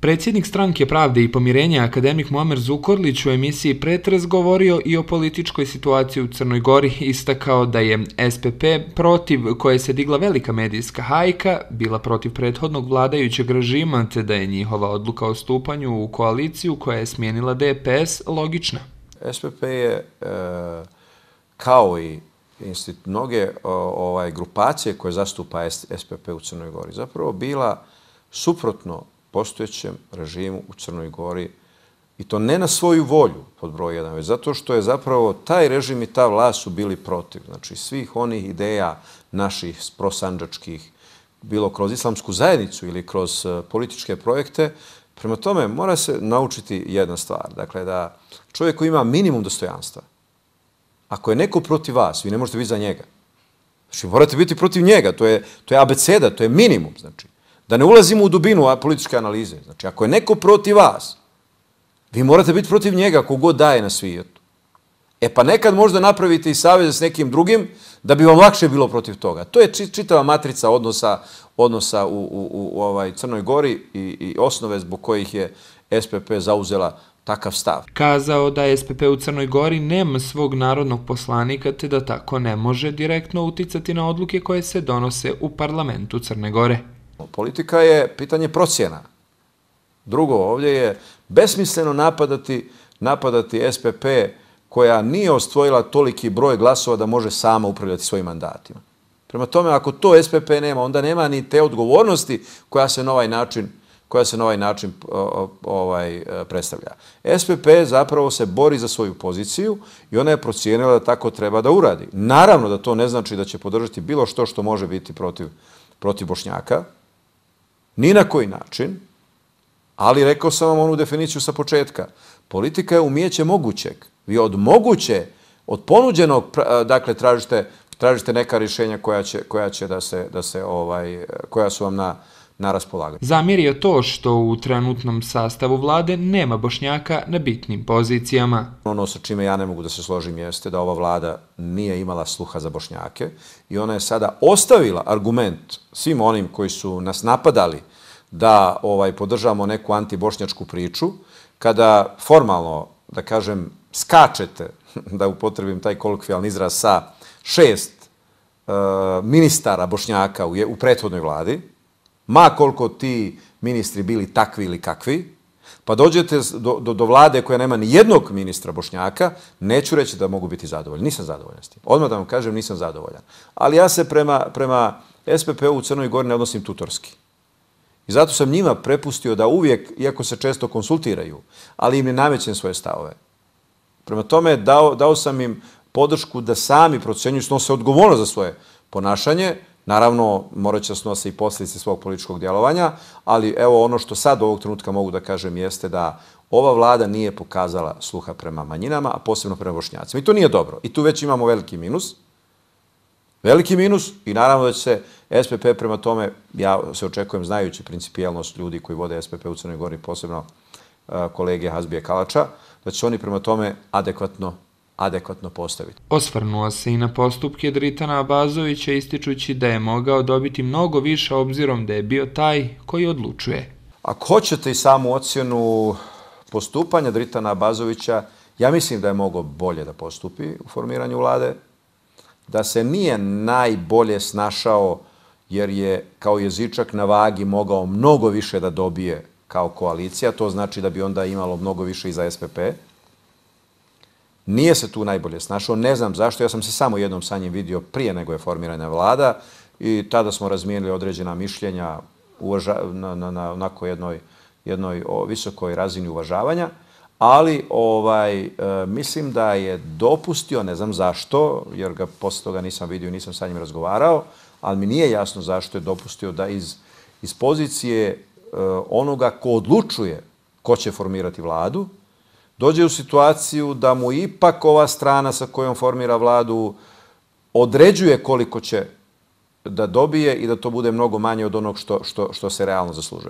Predsjednik stranke pravde i pomirenja akademik Momer Zukorlić u emisiji Pretres govorio i o političkoj situaciji u Crnoj Gori istakao da je SPP protiv koje se digla velika medijska hajka, bila protiv prethodnog vladajućeg režima, te da je njihova odluka o stupanju u koaliciju koja je smijenila DPS logična. SPP je e, kao i mnoge ovaj, grupacije koje zastupa SPP u Crnoj Gori zapravo bila suprotno postojećem režimu u Crnoj Gori i to ne na svoju volju pod broj 1, već zato što je zapravo taj režim i ta vlast su bili protiv. Znači svih onih ideja naših prosanđačkih, bilo kroz islamsku zajednicu ili kroz e, političke projekte, prema tome mora se naučiti jedna stvar. Dakle, da čovjek koji ima minimum dostojanstva, ako je neko protiv vas, vi ne možete biti za njega. Znači, morate biti protiv njega, to je, to je abeceda, to je minimum. Znači, da ne ulazimo u dubinu političke analize. Znači, ako je neko protiv vas, vi morate biti protiv njega kogod daje na svijetu. E pa nekad možda napravite i savjeze s nekim drugim da bi vam lakše bilo protiv toga. To je čitava matrica odnosa, odnosa u, u, u, u ovaj Crnoj Gori i, i osnove zbog kojih je SPP zauzela takav stav. Kazao da SPP u Crnoj Gori nema svog narodnog poslanika te da tako ne može direktno uticati na odluke koje se donose u parlamentu Crne Gore. Politika je pitanje procjena. Drugo, ovdje je besmisleno napadati, napadati SPP koja nije ostvojila toliki broj glasova da može sama upravljati svojim mandatima. Prema tome, ako to SPP nema, onda nema ni te odgovornosti koja se na ovaj način, koja se na ovaj način ovaj, predstavlja. SPP zapravo se bori za svoju poziciju i ona je procijenila da tako treba da uradi. Naravno da to ne znači da će podržati bilo što što može biti protiv, protiv Bošnjaka, ni na koji način, ali rekao sam vam onu definiciju sa početka. Politika je umijeće mogućeg. Vi od moguće, od ponuđenog, dakle, tražite, tražite neka rješenja koja će, koja će da, se, da se, ovaj, koja su vam na, uh, na raspolaganju. Zamjer je to što u trenutnom sastavu vlade nema bošnjaka na bitnim pozicijama. Ono sa čime ja ne mogu da se složim jeste da ova vlada nije imala sluha za bošnjake i ona je sada ostavila argument svim onim koji su nas napadali da ovaj podržamo neku antibošnjačku priču, kada formalno, da kažem, skačete, da upotrebim taj kolokvijalni izraz, sa šest e, ministara bošnjaka u prethodnoj vladi, ma koliko ti ministri bili takvi ili kakvi, pa dođete do, do, do vlade koja nema ni jednog ministra Bošnjaka, neću reći da mogu biti zadovoljni. Nisam zadovoljan s tim. Odmah da vam kažem, nisam zadovoljan. Ali ja se prema, prema SPP-u u Crnoj Gori ne odnosim tutorski. I zato sam njima prepustio da uvijek, iako se često konsultiraju, ali im ne namećem svoje stavove. Prema tome dao, dao sam im podršku da sami procenjuju, snose odgovorno za svoje ponašanje, Naravno, morat će snose i posljedice svog političkog djelovanja, ali evo ono što sad u ovog trenutka mogu da kažem jeste da ova vlada nije pokazala sluha prema manjinama, a posebno prema bošnjacima. I to nije dobro. I tu već imamo veliki minus. Veliki minus i naravno da će se SPP prema tome, ja se očekujem znajući principijelnost ljudi koji vode SPP u Crnoj Gori, posebno eh, kolege Hazbije Kalača, da će oni prema tome adekvatno adekvatno postaviti. Osvrnuo se i na postupke Dritana Abazovića ističući da je mogao dobiti mnogo više obzirom da je bio taj koji odlučuje. Ako hoćete i samu ocjenu postupanja Dritana Abazovića, ja mislim da je mogao bolje da postupi u formiranju vlade, da se nije najbolje snašao jer je kao jezičak na vagi mogao mnogo više da dobije kao koalicija, to znači da bi onda imalo mnogo više i za SPP, nije se tu najbolje snašao. Ne znam zašto, ja sam se samo jednom sa njim vidio prije nego je formirana vlada i tada smo razmijenili određena mišljenja uvaža, na, na, na onako jednoj, jednoj o visokoj razini uvažavanja. Ali ovaj e, mislim da je dopustio, ne znam zašto, jer ga posle toga nisam vidio, nisam sa njim razgovarao, ali mi nije jasno zašto je dopustio da iz, iz pozicije e, onoga ko odlučuje ko će formirati vladu, dođe u situaciju da mu ipak ova strana sa kojom formira vladu određuje koliko će da dobije i da to bude mnogo manje od onog što, što, što se realno zaslužuje.